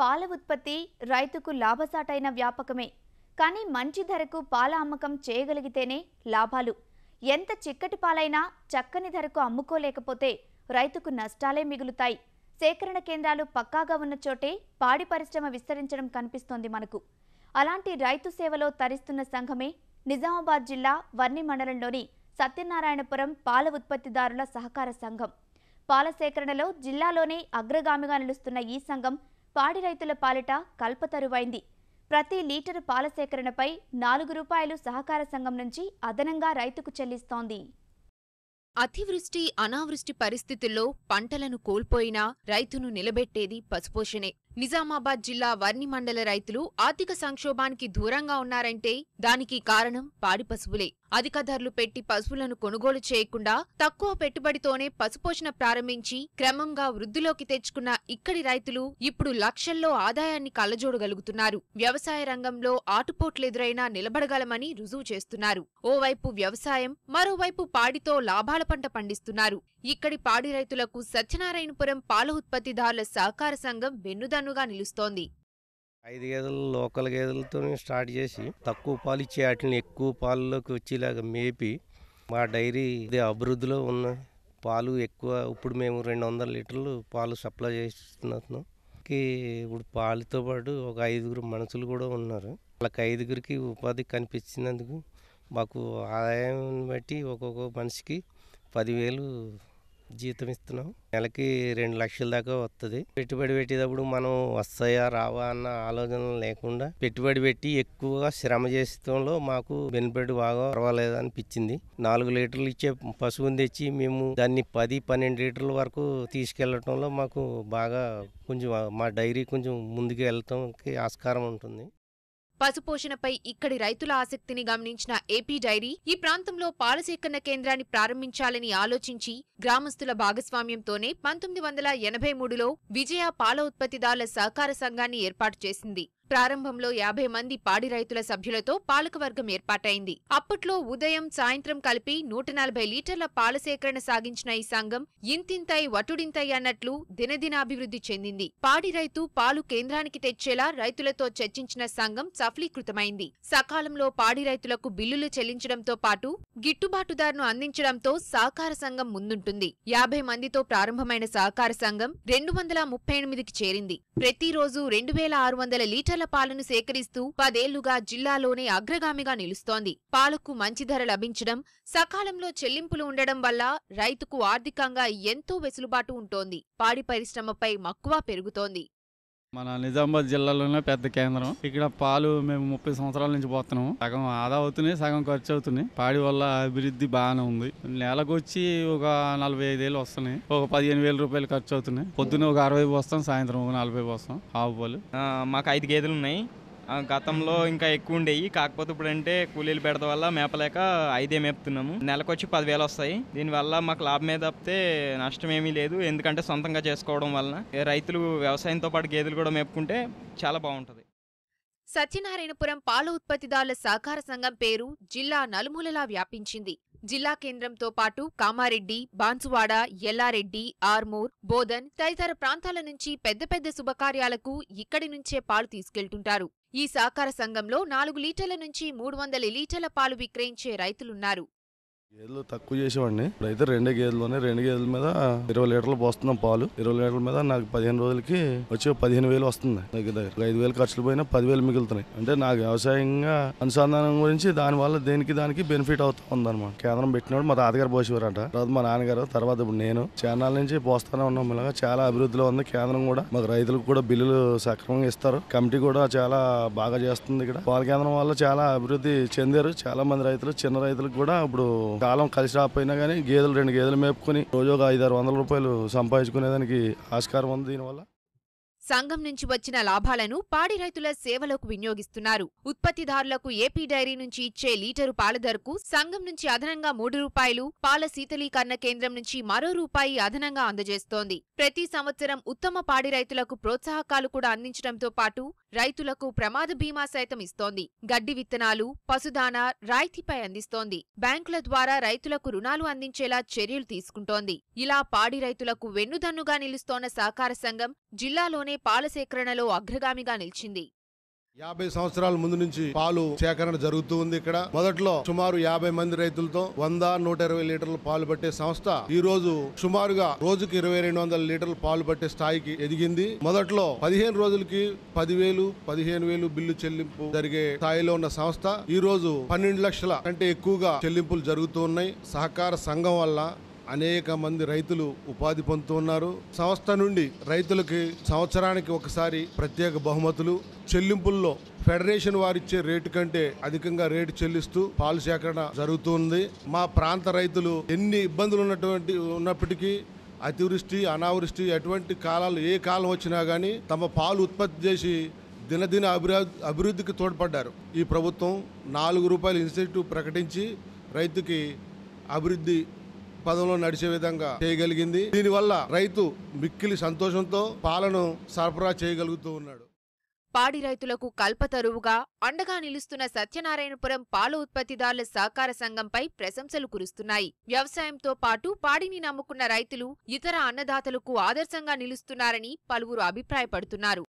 పాల ఉత్పత్తి రైతుకు లాభసాటైన వ్యాపకమే కానీ మంచి ధరకు పాల అమ్మకం చేయగలిగితేనే లాభాలు ఎంత చిక్కటి పాలైనా చక్కని ధరకు అమ్ముకోలేకపోతే రైతుకు నష్టాలే మిగులుతాయి సేకరణ కేంద్రాలు పక్కాగా ఉన్న చోటే పాడి పరిశ్రమ విస్తరించడం కనిపిస్తోంది మనకు అలాంటి రైతు సేవలో తరిస్తున్న సంఘమే నిజామాబాద్ జిల్లా వర్ణి మండలంలోని సత్యనారాయణపురం పాల ఉత్పత్తిదారుల సహకార సంఘం పాల సేకరణలో జిల్లాలోనే అగ్రగామిగా నిలుస్తున్న ఈ సంఘం పాడి రైతుల పాలిట కల్పతరువైంది ప్రతి లీటరు పాల సేకరణపై నాలుగు రూపాయలు సహకార సంఘం నుంచి అదనంగా రైతుకు చెల్లిస్తోంది అతివృష్టి అనావృష్టి పరిస్థితుల్లో పంటలను కోల్పోయినా రైతును నిలబెట్టేది పశుపోషణే నిజామాబాద్ జిల్లా వర్ణి మండల రైతులు ఆర్థిక సంక్షోభానికి దూరంగా ఉన్నారంటే దానికి కారణం పాడి పశువులే అధిక ధరలు పెట్టి పశువులను కొనుగోలు చేయకుండా తక్కువ పెట్టుబడితోనే పశుపోషణ ప్రారంభించి క్రమంగా వృద్ధిలోకి తెచ్చుకున్న ఇక్కడి రైతులు ఇప్పుడు లక్షల్లో ఆదాయాన్ని కళ్ళజోడగలుగుతున్నారు వ్యవసాయ రంగంలో ఆటుపోట్లెదురైనా నిలబడగలమని రుజువు చేస్తున్నారు ఓవైపు వ్యవసాయం మరోవైపు పాడితో లాభాల పంట పండిస్తున్నారు ఇక్కడి పాడి రైతులకు సత్యనారాయణపురం పాల ఉత్పత్తిదారుల సహకార సంఘం వెన్నుదన్నుగా నిలుస్తోంది ఐదు గేదెలు లోకల్ గేదెలతో స్టార్ట్ చేసి తక్కువ పాలు ఇచ్చే వాటిని ఎక్కువ పాలలోకి వచ్చేలాగా మేపి మా డైరీ అభివృద్ధిలో ఉన్న పాలు ఎక్కువ ఇప్పుడు మేము రెండు వందల లీటర్లు పాలు సప్లై చేస్తున్నాం ఇప్పుడు పాలతో పాటు ఒక ఐదుగురు మనుషులు కూడా ఉన్నారు వాళ్ళకి ఐదుగురికి ఉపాధి కనిపించినందుకు మాకు ఆదాయం బట్టి ఒక్కొక్క మనిషికి పదివేలు జీతం ఇస్తున్నాం నెలకి రెండు లక్షల దాకా వస్తుంది పెట్టుబడి పెట్టేటప్పుడు మనం వస్తాయా రావా అన్న ఆలోచన లేకుండా పెట్టుబడి పెట్టి ఎక్కువగా శ్రమ చేసడంలో మాకు బెనిఫిట్ బాగా పర్వాలేదు అనిపించింది నాలుగు లీటర్లు ఇచ్చే పశువుని తెచ్చి మేము దాన్ని పది పన్నెండు లీటర్ల వరకు తీసుకెళ్లటంలో మాకు బాగా కొంచెం మా డైరీ కొంచెం ముందుకు వెళ్ళటానికి ఆస్కారం ఉంటుంది పశుపోషణపై ఇక్కడి రైతుల ఆసక్తిని గమనించిన ఏపీ డైరీ ఈ ప్రాంతంలో పాలసేకరణ కేంద్రాన్ని ప్రారంభించాలని ఆలోచించి గ్రామస్తుల భాగస్వామ్యంతోనే పంతొమ్మిది వందల ఎనభై మూడులో విజయ పాల ఉత్పత్తిదారుల సహకార సంఘాన్ని ఏర్పాటు చేసింది ప్రారంభంలో యాభై మంది పాడి రైతుల సభ్యులతో పాలకవర్గం ఏర్పాటైంది అప్పట్లో ఉదయం సాయంత్రం కలిపి నూట నలభై లీటర్ల పాల సేకరణ సాగించిన ఈ సంఘం ఇంతింతై వటుడింతై అన్నట్లు దినదినాభివృద్ధి చెందింది పాడి రైతు పాలు కేంద్రానికి తెచ్చేలా రైతులతో చర్చించిన సంఘం సఫలీకృతమైంది సకాలంలో పాడి రైతులకు బిల్లులు చెల్లించడంతో పాటు గిట్టుబాటుదారును అందించడంతో సహకార సంఘం ముందుంటుంది యాభై మందితో ప్రారంభమైన సహకార సంఘం రెండు వందల ముప్పై ఎనిమిదికి చేరింది ప్రతిరోజు రెండు వేల ఆరు వందల లీటర్ల పేదల పాలను సేకరిస్తూ పదేళ్లుగా జిల్లాలోనే అగ్రగామిగా నిలుస్తోంది పాలకు మంచి ధర లభించడం సకాలంలో చెల్లింపులు ఉండడం వల్ల రైతుకు ఆర్థికంగా ఎంతో వెసులుబాటు ఉంటోంది పాడి పరిశ్రమపై మక్కువ పెరుగుతోంది మన నిజామాబాద్ జిల్లాలోనే పెద్ద కేంద్రం ఇక్కడ పాలు మేము ముప్పై సంవత్సరాల నుంచి పోతున్నాము సగం ఆదా అవుతున్నాయి సగం ఖర్చు అవుతున్నాయి పాడి వల్ల అభివృద్ధి బాగానే ఉంది నెలకు వచ్చి ఒక నలభై ఐదేళ్ళు వస్తున్నాయి ఒక పదిహేను వేల రూపాయలు ఖర్చు అవుతున్నాయి పొద్దున్న ఒక అరవై పోస్తాం సాయంత్రం ఒక నలభై పోస్తాం ఆవు పాలు మాకు ఐదు గేదెలు ఉన్నాయి గతంలో ఇంకా ఎక్కువ ఉండేవి కాకపోతే ఇప్పుడు అంటే కూలీలు పెడత వల్ల మేపలేక ఐదే మేపుతున్నాము నెలకొచ్చి పదివేలు వస్తాయి దీనివల్ల మాకు మీద తప్పితే నష్టం ఏమీ లేదు ఎందుకంటే సొంతంగా చేసుకోవడం వలన రైతులు వ్యవసాయంతో పాటు గేదెలు కూడా మేపుకుంటే చాలా బాగుంటుంది సత్యనారాయణపురం పాల ఉత్పత్తిదారుల సహకార సంఘం పేరు జిల్లా నలుమూలలా వ్యాపించింది జిల్లా కేంద్రంతో పాటు కామారెడ్డి బాన్సువాడ ఎల్లారెడ్డి ఆర్మూర్ బోధన్ తదితర ప్రాంతాల నుంచి పెద్ద పెద్ద శుభకార్యాలకు ఇక్కడి నుంచే పాలు తీసుకెళ్తుంటారు ఈ సహకార సంఘంలో నాలుగు లీటర్ల నుంచి మూడు వందల లీటర్ల పాలు విక్రయించే రైతులున్నారు గేదెలు తక్కువ చేసేవాడిని ఇప్పుడైతే రెండు గేదెలునే రెండు గేదెల మీద ఇరవై లీటర్లు పోస్తున్నాం పాలు ఇరవై లీటర్ల మీద నాకు పదిహేను రోజులకి వచ్చి పదిహేను వేలు వస్తుంది దగ్గర దగ్గర ఐదు వేలు ఖర్చులు పోయినా పదివేలు మిగులుతున్నాయి అంటే నాకు వ్యవసాయంగా అనుసంధానం గురించి దాని వల్ల దేనికి దానికి బెనిఫిట్ ఉంది అనమాట కేంద్రం పెట్టినప్పుడు మా తాతగారు పోసేవారంట తర్వాత మా నాన్నగారు తర్వాత ఇప్పుడు నేను చేనాల నుంచి పోస్తానే ఉన్నాం ఇలాగా చాలా అభివృద్ధిలో ఉంది కేంద్రం కూడా మాకు రైతులకు కూడా బిల్లులు సక్రమంగా ఇస్తారు కమిటీ కూడా చాలా బాగా చేస్తుంది ఇక్కడ పాల కేంద్రం వల్ల చాలా అభివృద్ధి చెందారు చాలా మంది రైతులు చిన్న రైతులకు కూడా ఇప్పుడు కాలం కలిసి రాకపోయినా కానీ గేదెలు రెండు గేదెలు మేపుకొని రోజు ఒక ఐదారు వందల రూపాయలు సంపాదించుకునేదానికి ఆస్కారం ఉంది దీనివల్ల సంఘం నుంచి వచ్చిన లాభాలను పాడి రైతుల సేవలకు వినియోగిస్తున్నారు ఉత్పత్తిదారులకు ఏపీ డైరీ నుంచి ఇచ్చే లీటరు పాల ధరకు సంఘం నుంచి అదనంగా మూడు రూపాయలు పాల శీతలీకరణ కేంద్రం నుంచి మరో రూపాయి అదనంగా అందజేస్తోంది ప్రతి సంవత్సరం ఉత్తమ పాడి రైతులకు ప్రోత్సాహకాలు కూడా అందించడంతో పాటు రైతులకు ప్రమాద బీమా సైతం ఇస్తోంది గడ్డి విత్తనాలు పశుదానా రాయితీపై అందిస్తోంది బ్యాంకుల ద్వారా రైతులకు రుణాలు అందించేలా చర్యలు తీసుకుంటోంది ఇలా పాడి రైతులకు వెన్నుదన్నుగా నిలుస్తోన్న సహకార సంఘం జిల్లాలోనే పాల సేకరణలో అగ్రగామిగా నిలిచింది యాభై సంవత్సరాల ముందు నుంచి పాలు సేకరణ జరుగుతూ ఉంది ఇక్కడ మొదట్లో సుమారు యాభై మంది రైతులతో వంద నూట ఇరవై లీటర్ల పాలు పట్టే సంస్థ ఈ రోజు సుమారుగా రోజుకి ఇరవై రెండు వందల లీటర్ల పాలు పట్టే స్థాయికి ఎదిగింది మొదట్లో పదిహేను రోజులకి పదివేలు పదిహేను వేలు బిల్లు చెల్లింపు జరిగే స్థాయిలో ఉన్న సంస్థ ఈ రోజు పన్నెండు లక్షల కంటే ఎక్కువగా చెల్లింపులు జరుగుతూ ఉన్నాయి సహకార సంఘం వల్ల అనేక మంది రైతులు ఉపాధి పొందుతున్నారు సంస్థ నుండి రైతులకి సంవత్సరానికి ఒకసారి ప్రత్యేక బహుమతులు చెల్లింపుల్లో ఫెడరేషన్ వారిచ్చే రేటు కంటే అధికంగా రేటు చెల్లిస్తూ పాలు సేకరణ జరుగుతుంది మా ప్రాంత రైతులు ఎన్ని ఇబ్బందులు ఉన్నటువంటి ఉన్నప్పటికీ అతివృష్టి అనావృష్టి ఎటువంటి కాలాలు ఏ కాలం వచ్చినా కానీ తమ పాలు ఉత్పత్తి చేసి దినదిన అభివృద్ధి అభివృద్ధికి తోడ్పడ్డారు ఈ ప్రభుత్వం నాలుగు రూపాయల ఇన్సెంటివ్ ప్రకటించి రైతుకి అభివృద్ధి పదంలో నడిచే విధంగా చేయగలిగింది దీనివల్ల రైతు మిక్కిలి సంతోషంతో పాలను సరఫరా చేయగలుగుతూ ఉన్నాడు పాడి రైతులకు కల్పతరువుగా అండగా నిలుస్తున్న సత్యనారాయణపురం పాల ఉత్పత్తిదారుల సహకార సంఘంపై ప్రశంసలు కురుస్తున్నాయి వ్యవసాయంతో పాటు పాడిని నమ్ముకున్న రైతులు ఇతర అన్నదాతలకు ఆదర్శంగా నిలుస్తున్నారని పలువురు అభిప్రాయపడుతున్నారు